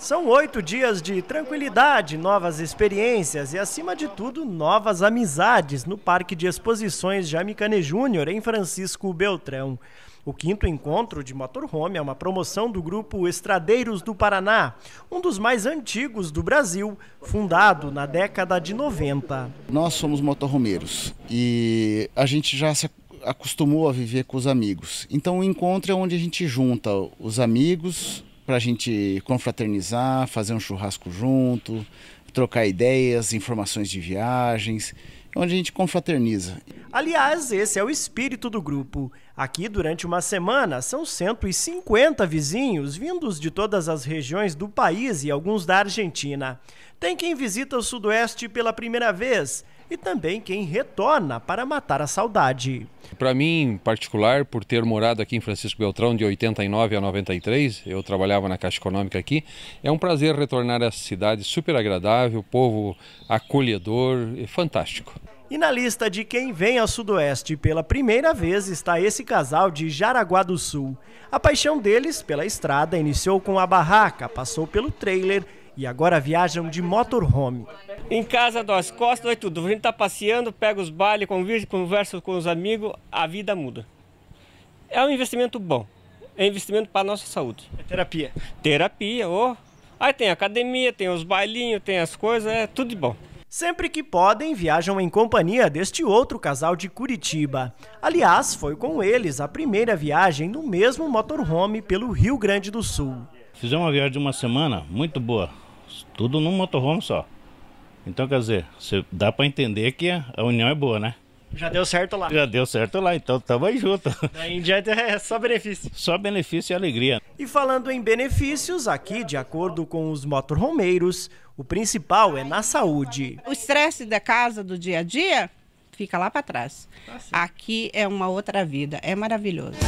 São oito dias de tranquilidade, novas experiências e, acima de tudo, novas amizades no Parque de Exposições Jamicane Júnior, em Francisco Beltrão. O quinto encontro de motorhome é uma promoção do grupo Estradeiros do Paraná, um dos mais antigos do Brasil, fundado na década de 90. Nós somos motorromeiros e a gente já se acostumou a viver com os amigos. Então o encontro é onde a gente junta os amigos, para a gente confraternizar, fazer um churrasco junto, trocar ideias, informações de viagens, onde a gente confraterniza. Aliás, esse é o espírito do grupo. Aqui, durante uma semana, são 150 vizinhos vindos de todas as regiões do país e alguns da Argentina. Tem quem visita o Sudoeste pela primeira vez, e também quem retorna para matar a saudade. Para mim, em particular, por ter morado aqui em Francisco Beltrão de 89 a 93, eu trabalhava na Caixa Econômica aqui, é um prazer retornar a essa cidade super agradável, povo acolhedor, fantástico. E na lista de quem vem ao Sudoeste pela primeira vez está esse casal de Jaraguá do Sul. A paixão deles pela estrada iniciou com a barraca, passou pelo trailer e agora viajam de motorhome. Em casa nós costas, é tudo. A gente está passeando, pega os bailes, convive, conversa com os amigos, a vida muda. É um investimento bom. É investimento para a nossa saúde. É terapia. Terapia, ó. Oh. Aí tem academia, tem os bailinhos, tem as coisas, é tudo de bom. Sempre que podem, viajam em companhia deste outro casal de Curitiba. Aliás, foi com eles a primeira viagem no mesmo motorhome pelo Rio Grande do Sul. Fizemos uma viagem de uma semana, muito boa. Tudo num motorhome só. Então, quer dizer, dá para entender que a união é boa, né? Já deu certo lá. Já deu certo lá, então tamo aí junto. Daí em diante é só benefício. Só benefício e alegria. E falando em benefícios, aqui, de acordo com os motorhomeiros, o principal é na saúde. O estresse da casa, do dia a dia, fica lá para trás. Tá aqui é uma outra vida, é maravilhoso.